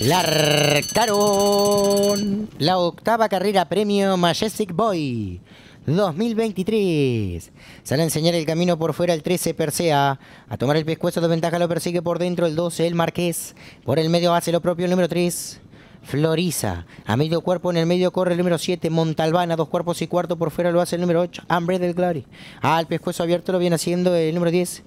Larcaron la octava carrera premio Majestic Boy 2023. Sale a enseñar el camino por fuera el 13 Persea. A tomar el pescuezo de ventaja lo persigue por dentro el 12 el Marqués. Por el medio hace lo propio el número 3. Floriza. A medio cuerpo en el medio corre el número 7, Montalbana. Dos cuerpos y cuarto por fuera lo hace el número 8, Hambre del Glory. Al pescuezo abierto lo viene haciendo el número 10,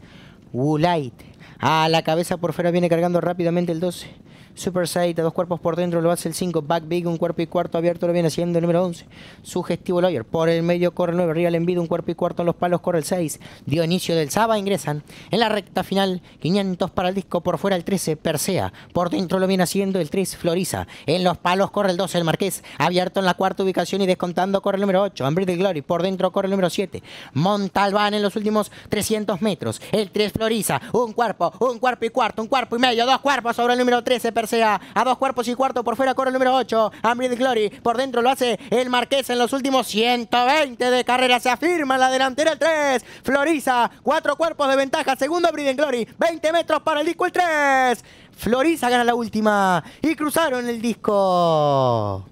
Woolite. A la cabeza por fuera viene cargando rápidamente el 12. Super Side dos cuerpos por dentro lo hace el 5. Back Big, un cuerpo y cuarto abierto lo viene haciendo el número 11. Sugestivo Lawyer. Por el medio corre el 9. Real Envido, un cuerpo y cuarto en los palos corre el 6. Dionisio del Saba ingresan. En la recta final, 500 para el disco. Por fuera el 13. Persea. Por dentro lo viene haciendo el 3. Floriza. En los palos corre el 12. El Marqués. Abierto en la cuarta ubicación y descontando corre el número 8. Hambre de Glory. Por dentro corre el número 7. Montalbán en los últimos 300 metros. El 3 Floriza. Un cuerpo un cuerpo y cuarto, un cuerpo y medio, dos cuerpos sobre el número 13, Persea. A dos cuerpos y cuarto por fuera corre el número 8, Ambrid Glory. Por dentro lo hace el Marqués en los últimos 120 de carrera. Se afirma la delantera el 3. Floriza, cuatro cuerpos de ventaja. Segundo Ambrid Glory, 20 metros para el disco el 3. Floriza gana la última y cruzaron el disco.